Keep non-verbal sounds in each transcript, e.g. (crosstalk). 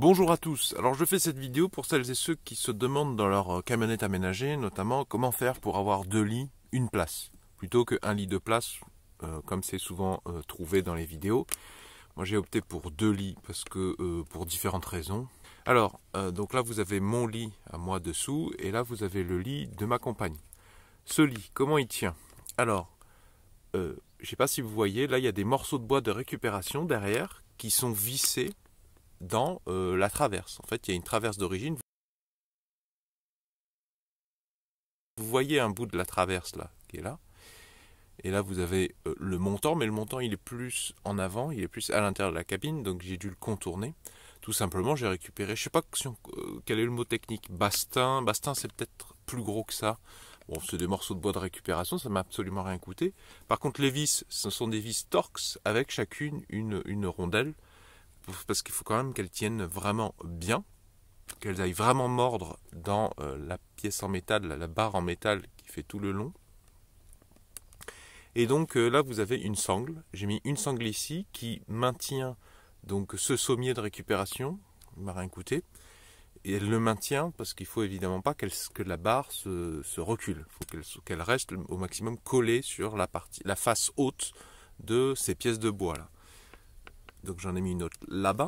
Bonjour à tous, alors je fais cette vidéo pour celles et ceux qui se demandent dans leur euh, camionnette aménagée notamment comment faire pour avoir deux lits, une place, plutôt qu'un lit de place euh, comme c'est souvent euh, trouvé dans les vidéos. Moi j'ai opté pour deux lits parce que pour différentes raisons. Alors donc là vous avez mon lit à moi dessous et là vous avez le lit de ma compagne. Ce lit, comment il tient Alors, je ne sais pas si vous voyez, là il y a des morceaux de bois de récupération derrière qui sont vissés dans euh, la traverse. En fait, il y a une traverse d'origine. Vous voyez un bout de la traverse là, qui est là. Et là, vous avez euh, le montant, mais le montant, il est plus en avant, il est plus à l'intérieur de la cabine, donc j'ai dû le contourner. Tout simplement, j'ai récupéré, je ne sais pas euh, quel est le mot technique, bastin. Bastin, c'est peut-être plus gros que ça. Bon, c'est des morceaux de bois de récupération, ça m'a absolument rien coûté. Par contre, les vis, ce sont des vis Torx avec chacune une rondelle parce qu'il faut quand même qu'elles tiennent vraiment bien, qu'elles aillent vraiment mordre dans euh, la pièce en métal, la, barre en métal qui fait tout le long. Et donc euh, là, vous avez une sangle. J'ai mis une sangle ici qui maintient donc ce sommier de récupération, marin m'a coûté. Et elle le maintient parce qu'il faut évidemment pas que la barre se, recule. Il faut qu'elle reste au maximum collée sur la, partie, la face haute de ces pièces de bois là. Donc j'en ai mis une autre là-bas,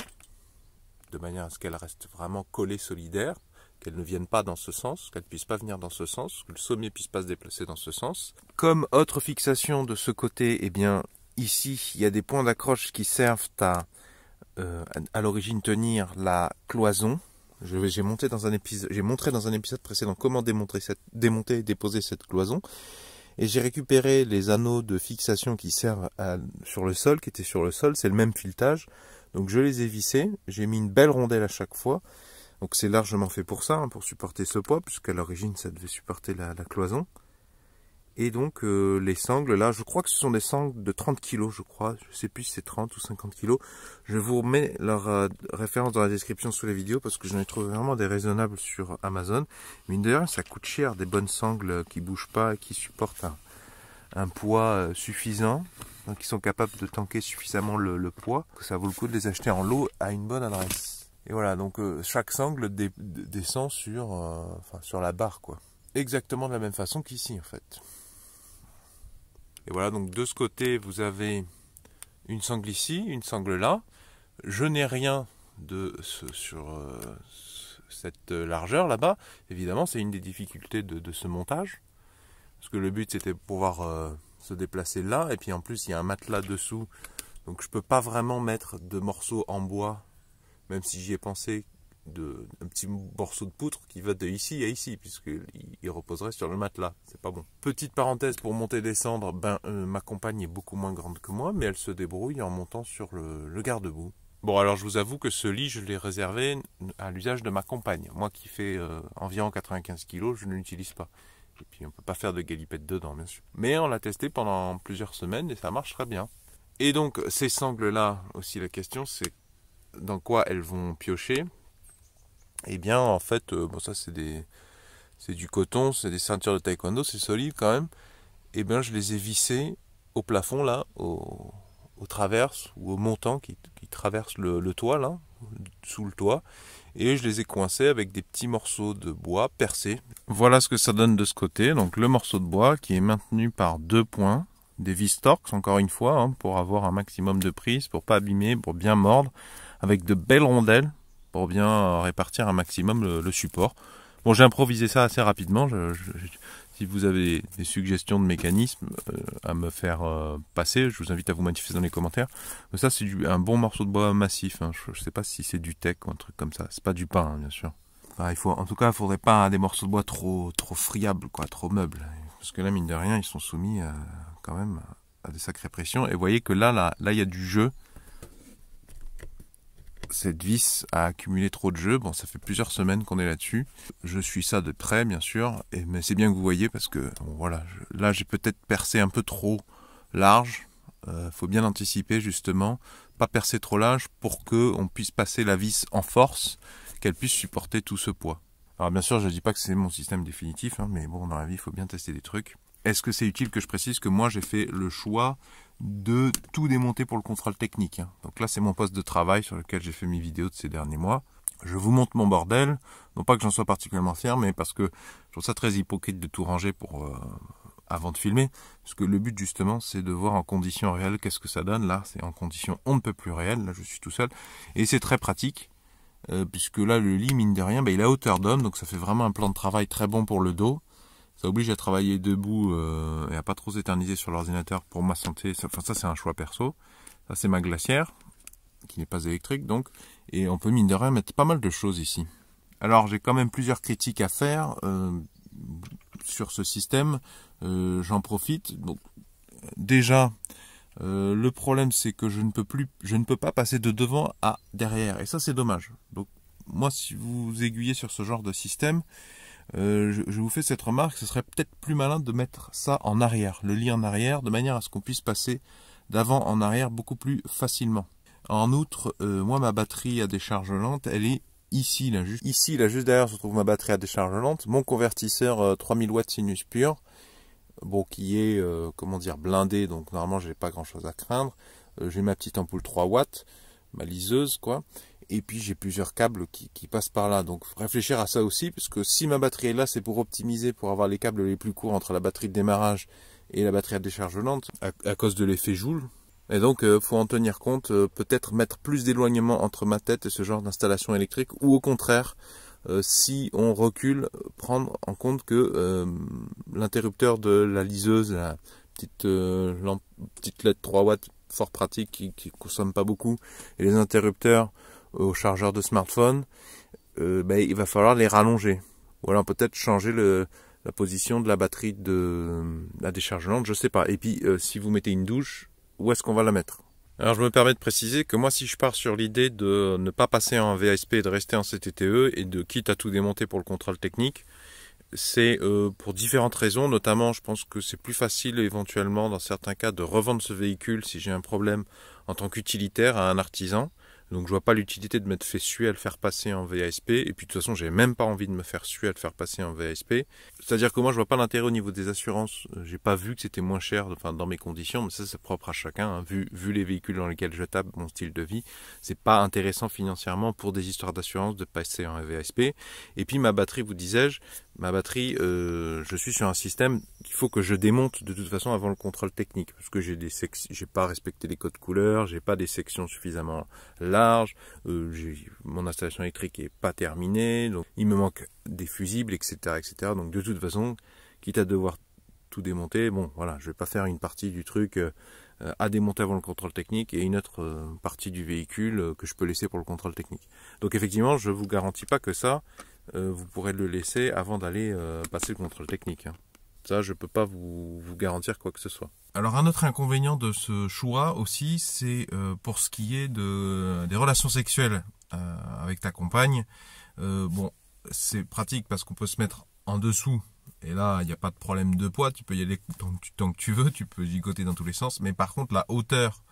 de manière à ce qu'elle reste vraiment collée, solidaire, qu'elle ne vienne pas dans ce sens, qu'elle ne puisse pas venir dans ce sens, que le sommet ne puisse pas se déplacer dans ce sens. Comme autre fixation de ce côté, et eh bien ici, il y a des points d'accroche qui servent à, euh, à l'origine, tenir la cloison. J'ai dans un épisode, j'ai montré dans un épisode précédent comment démonter cette, démonter et déposer cette cloison. Et j'ai récupéré les anneaux de fixation qui servent sur le sol, qui étaient sur le sol, c'est le même filetage. Donc je les ai vissés, j'ai mis une belle rondelle à chaque fois. Donc c'est largement fait pour ça, hein, pour supporter ce poids, puisqu'à l'origine ça devait supporter la cloison. Et donc euh, les sangles là, je crois que ce sont des sangles de 30 kg, je crois, je sais plus si c'est 30 ou 50 kg. Je vous remets leur euh, référence dans la description sous la vidéo parce que j'en ai trouvé vraiment des raisonnables sur Amazon. mais de ça coûte cher des bonnes sangles qui bougent pas, et qui supportent un, poids euh, suffisant, donc hein, qui sont capables de tanker suffisamment le, poids, ça vaut le coup de les acheter en lot à une bonne adresse. Et voilà, donc chaque sangle descend sur, enfin, sur la barre quoi. Exactement de la même façon qu'ici en fait. Et voilà, donc de ce côté, vous avez une sangle ici, une sangle là. Je n'ai rien de ce, sur euh, cette euh, largeur là-bas. Évidemment, c'est une des difficultés de, ce montage. Parce que le but, c'était de pouvoir euh, se déplacer là. Et puis en plus, il y a un matelas dessous. Donc je ne peux pas vraiment mettre de morceaux en bois, même si j'y ai pensé, de, un petit morceau de poutre qui va de ici à ici, puisqu'il reposerait sur le matelas. C'est pas bon. Petite parenthèse pour monter-descendre, et ben, euh, ma compagne est beaucoup moins grande que moi, mais elle se débrouille en montant sur le, garde-boue. Bon, alors je vous avoue que ce lit, je l'ai réservé à l'usage de ma compagne. Moi qui fais euh, environ 95 kg, je ne l'utilise pas. Et puis on peut pas faire de galipette dedans, bien sûr. Mais on l'a testé pendant plusieurs semaines et ça marche très bien. Et donc ces sangles-là, aussi la question, c'est dans quoi elles vont piocher eh bien en fait, euh, bon ça c'est c'est du coton, c'est des ceintures de taekwondo, c'est solide quand même. Et eh bien je les ai vissées au plafond là, au, aux traverses ou au montant qui, traverse le, toit là, sous le toit, et je les ai coincés avec des petits morceaux de bois percés. Voilà ce que ça donne de ce côté, donc le morceau de bois qui est maintenu par deux points, des vis torx encore une fois, hein, pour avoir un maximum de prise, pour pas abîmer, pour bien mordre, avec de belles rondelles, pour bien euh, répartir un maximum le, support. Bon, j'ai improvisé ça assez rapidement. si vous avez des suggestions de mécanismes euh, à me faire euh, passer, je vous invite à vous manifester dans les commentaires. Mais ça, c'est un bon morceau de bois massif. Hein. Je ne sais pas si c'est du tech ou un truc comme ça. C'est pas du pain, hein, bien sûr. Bah, il faut, en tout cas, il ne faudrait pas des morceaux de bois trop, trop friables, quoi, trop meubles. Parce que là, mine de rien, ils sont soumis à, quand même à des sacrées pressions. Et vous voyez que là, là, il y a du jeu cette vis a accumulé trop de jeu, Bon, ça fait plusieurs semaines qu'on est là-dessus. Je suis ça de près, bien sûr, et, mais c'est bien que vous voyez parce que voilà, là j'ai peut-être percé un peu trop large. Il euh, faut bien anticiper justement, pas percer trop large pour que on puisse passer la vis en force, qu'elle puisse supporter tout ce poids. Alors bien sûr, je ne dis pas que c'est mon système définitif, hein, mais bon, dans la vie, il faut bien tester des trucs. Est-ce que c'est utile que je précise que moi j'ai fait le choix de tout démonter pour le contrôle technique. Hein. Donc là, c'est mon poste de travail sur lequel j'ai fait mes vidéos de ces derniers mois. Je vous montre mon bordel, non pas que j'en sois particulièrement fier, mais parce que je trouve ça très hypocrite de tout ranger pour euh, avant de filmer, parce que le but justement, c'est de voir en conditions réelles qu'est-ce que ça donne. Là, c'est en conditions on ne peut plus réelles. Là, je suis tout seul, et c'est très pratique. Euh, puisque là le lit mine de rien bah, il a hauteur d'homme donc ça fait vraiment un plan de travail très bon pour le dos ça oblige à travailler debout euh, et à pas trop s'éterniser sur l'ordinateur pour ma santé. enfin, ça c'est un choix perso. Ça c'est ma glacière qui n'est pas électrique donc et on peut mine de rien mettre pas mal de choses ici. Alors j'ai quand même plusieurs critiques à faire euh, sur ce système. Euh, j'en profite. Donc déjà le problème c'est que je ne peux plus, je ne peux pas passer de devant à derrière et ça c'est dommage. Donc moi si vous aiguillez sur ce genre de système euh, je, vous fais cette remarque, ce serait peut-être plus malin de mettre ça en arrière, le lit en arrière, de manière à ce qu'on puisse passer d'avant en arrière beaucoup plus facilement. En outre, euh, moi ma batterie à décharge lente, elle est ici, là, juste, ici, là, juste derrière se trouve ma batterie à décharge lente, mon convertisseur 3000 euh, watts sinus pur, bon, qui est, comment dire, blindé, donc normalement j'ai pas grand chose à craindre, j'ai ma petite ampoule 3 watts, ma liseuse, quoi, et puis j'ai plusieurs câbles qui, passent par là. Donc réfléchir à ça aussi, puisque si ma batterie est là, c'est pour optimiser, pour avoir les câbles les plus courts entre la batterie de démarrage et la batterie à décharge lente, à, cause de l'effet Joule. Et donc, euh, faut en tenir compte, euh, peut-être mettre plus d'éloignement entre ma tête et ce genre d'installation électrique, ou au contraire, euh, si on recule, prendre en compte que l'interrupteur de la liseuse, la petite, lampe, petite LED 3 w fort pratique qui, ne consomme pas beaucoup, et les interrupteurs aux chargeurs de smartphone, euh, ben, il va falloir les rallonger. Ou alors peut-être changer la position de la batterie de la décharge lente, je sais pas. Et puis euh, si vous mettez une douche, où est-ce qu'on va la mettre alors je me permets de préciser que moi si je pars sur l'idée de ne pas passer en VASP et de rester en CTTE et de quitte à tout démonter pour le contrôle technique, c'est euh, pour différentes raisons, notamment je pense que c'est plus facile éventuellement dans certains cas de revendre ce véhicule si j'ai un problème en tant qu'utilitaire à un artisan, donc je vois pas l'utilité de m'être fait suer à le faire passer en VASP. Et puis de toute façon, j'ai même pas envie de me faire suer à le faire passer en VASP. C'est-à-dire que moi, je vois pas l'intérêt au niveau des assurances. J'ai pas vu que c'était moins cher, enfin dans mes conditions, mais ça c'est propre à chacun. Hein. Vu, vu les véhicules dans lesquels je tape, mon style de vie, c'est pas intéressant financièrement pour des histoires d'assurance de passer en VASP. Et puis ma batterie, vous disais-je, ma batterie, euh, je suis sur un système qu'il faut que je démonte de toute façon avant le contrôle technique, parce que j'ai des j'ai pas respecté les codes couleurs, j'ai pas des sections suffisamment larges euh, mon installation électrique n'est pas terminée, donc il me manque des fusibles, etc., etc. Donc de toute façon, quitte à devoir tout démonter, bon voilà, je vais pas faire une partie du truc euh, à démonter avant le contrôle technique et une autre euh, partie du véhicule que je peux laisser pour le contrôle technique. Donc effectivement, je ne vous garantis pas que ça, vous pourrez le laisser avant d'aller passer le contrôle technique. Hein. Ça, je peux pas vous garantir quoi que ce soit. Alors un autre inconvénient de ce choix aussi, c'est euh, pour ce qui est de, des relations sexuelles euh, avec ta compagne. Euh, bon, c'est pratique parce qu'on peut se mettre en dessous. Et là, il n'y a pas de problème de poids, tu peux y aller tant que, tu, veux, tu peux gigoter dans tous les sens. Mais par contre, la hauteur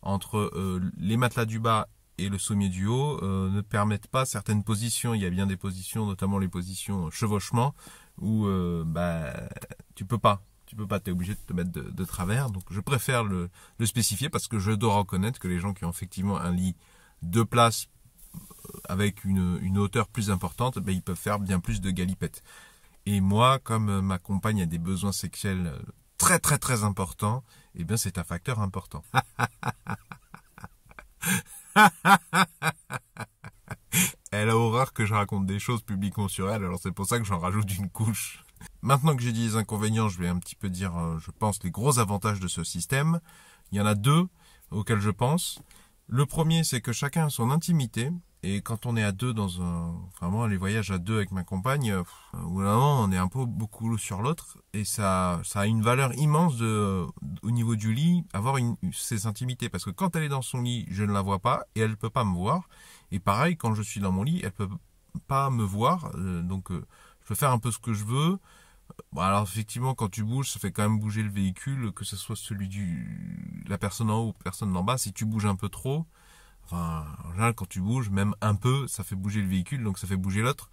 entre les matelas du bas et le sommier du haut ne permettent pas certaines positions. Il y a bien des positions, notamment les positions chevauchement, où bah, tu peux pas tu peux pas, tu es obligé de te mettre de, travers. Donc je préfère le, spécifier parce que je dois reconnaître que les gens qui ont effectivement un lit de place euh, avec une, hauteur plus importante, ben, ils peuvent faire bien plus de galipettes. Et moi, comme euh, ma compagne a des besoins sexuels euh, très très très importants, et eh bien c'est un facteur important. (laughs) elle a horreur que je raconte des choses publiquement sur elle, alors c'est pour ça que j'en rajoute une couche. Maintenant que j'ai dit les inconvénients, je vais un petit peu dire, euh, je pense, les gros avantages de ce système. Il y en a deux auxquels je pense. Le premier, c'est que chacun a son intimité. Et quand on est à deux dans un, vraiment les voyages à deux avec ma compagne, euh, ou là on est un peu beaucoup sur l'autre, et ça, ça a une valeur immense de, au niveau du lit, avoir une, ses intimités, parce que quand elle est dans son lit, je ne la vois pas et elle peut pas me voir. Et pareil, quand je suis dans mon lit, elle peut pas me voir, euh, donc je peux faire un peu ce que je veux. Bah, alors effectivement, quand tu bouges, ça fait quand même bouger le véhicule, que ce soit celui du la personne en haut ou personne en bas. Si tu bouges un peu trop, enfin, en général, quand tu bouges, même un peu, ça fait bouger le véhicule, donc ça fait bouger l'autre.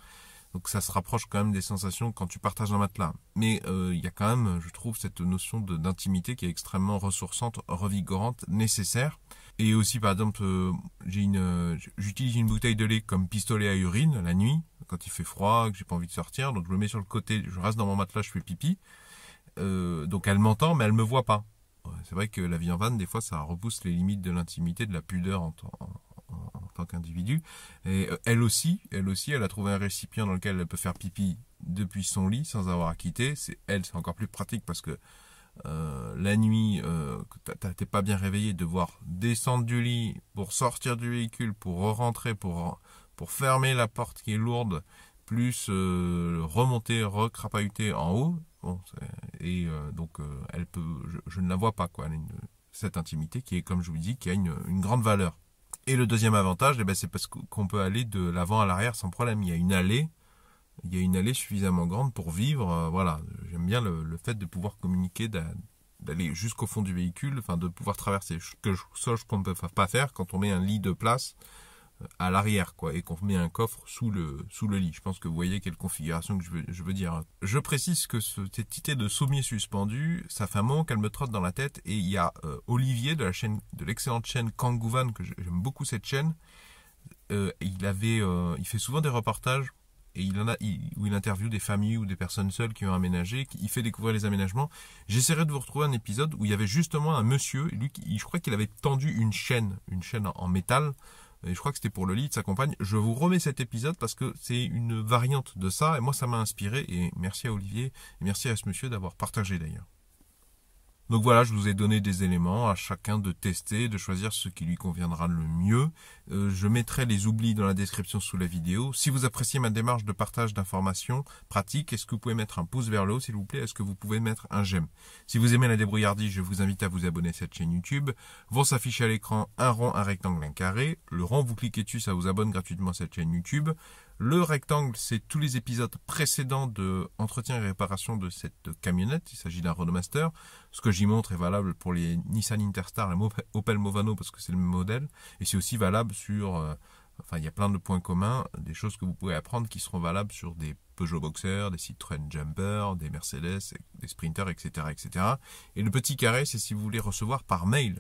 Donc ça se rapproche quand même des sensations quand tu partages un matelas. Mais euh, il y a quand même, je trouve, cette notion d'intimité qui est extrêmement ressourçante, revigorante, nécessaire. Et aussi, par exemple, euh, euh, j'utilise une, bouteille de lait comme pistolet à urine la nuit, quand il fait froid, que j'ai pas envie de sortir. Donc je le mets sur le côté, je reste dans mon matelas, je fais pipi. donc elle m'entend, mais elle me voit pas. C'est vrai que la vie en vanne, des fois, ça repousse les limites de l'intimité, de la pudeur en, tant qu'individu. Et euh, elle aussi, elle aussi, elle a trouvé un récipient dans lequel elle peut faire pipi depuis son lit sans avoir à quitter. C'est elle, c'est encore plus pratique parce que euh, la nuit, euh, tu t'es pas bien réveillé, devoir descendre du lit pour sortir du véhicule, pour rentrer, pour pour fermer la porte qui est lourde, plus remonter, recrapahuter en haut. et donc elle peut, je, ne la vois pas quoi, cette intimité qui est comme je vous dis, qui a une grande valeur. Et le deuxième avantage, eh ben, c'est parce qu'on peut aller de l'avant à l'arrière sans problème. Il y a une allée, il y a une allée suffisamment grande pour vivre. Euh, voilà, j'aime bien le, fait de pouvoir communiquer, d'aller jusqu'au fond du véhicule, enfin de pouvoir traverser. Que je, qu'on ne peut pas faire quand on met un lit de place à l'arrière, quoi, et qu'on met un coffre sous le, sous le lit. Je pense que vous voyez quelle configuration que je veux, dire. Je précise que cette idée de sommier suspendu, ça fait un moment qu'elle me trotte dans la tête, et il y a euh, Olivier de la chaîne, de l'excellente chaîne Kangouvan, que j'aime beaucoup cette chaîne. Euh, il avait, euh, il fait souvent des reportages et il en a, où il interviewe des familles ou des personnes seules qui ont aménagé, qui, il fait découvrir les aménagements. J'essaierai de vous retrouver un épisode où il y avait justement un monsieur, lui, je crois qu'il avait tendu une chaîne, une chaîne en métal, et je crois que c'était pour le lit de sa compagne. Je vous remets cet épisode parce que c'est une variante de ça, et moi ça m'a inspiré, et merci à Olivier, et merci à ce monsieur d'avoir partagé d'ailleurs. Donc voilà, je vous ai donné des éléments à chacun de tester, de choisir ce qui lui conviendra le mieux. Euh, je mettrai les oublis dans la description sous la vidéo. Si vous appréciez ma démarche de partage d'informations pratiques, est-ce que vous pouvez mettre un pouce vers le haut, s'il vous plaît Est-ce que vous pouvez mettre un j'aime Si vous aimez la débrouillardie, je vous invite à vous abonner à cette chaîne YouTube. Vont s'afficher à l'écran un rond, un rectangle, un carré. Le rond, vous cliquez dessus, ça vous abonne gratuitement à cette chaîne YouTube. Le rectangle, c'est tous les épisodes précédents de entretien et réparation de cette camionnette. Il s'agit d'un Renault Master. Ce que j'y montre est valable pour les Nissan Interstar, et Opel Movano parce que c'est le même modèle. Et c'est aussi valable sur, euh, enfin, il y a plein de points communs, des choses que vous pouvez apprendre qui seront valables sur des Peugeot Boxer, des Citroën Jumper, des Mercedes, des Sprinter, etc., etc. Et le petit carré, c'est si vous voulez recevoir par mail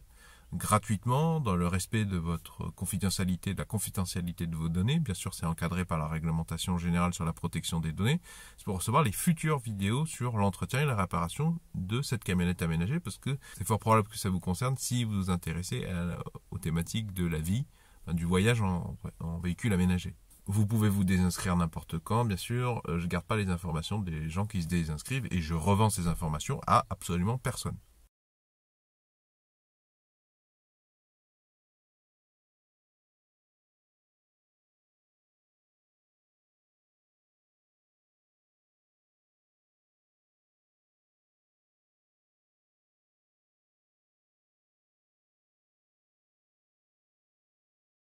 gratuitement, dans le respect de votre confidentialité, de la confidentialité de vos données. Bien sûr, c'est encadré par la réglementation générale sur la protection des données. C'est pour recevoir les futures vidéos sur l'entretien et la réparation de cette camionnette aménagée, parce que c'est fort probable que ça vous concerne si vous vous intéressez aux thématiques de la vie, du voyage en, en véhicule aménagé. Vous pouvez vous désinscrire n'importe quand, bien sûr. Euh, je garde pas les informations des gens qui se désinscrivent et je revends ces informations à absolument personne.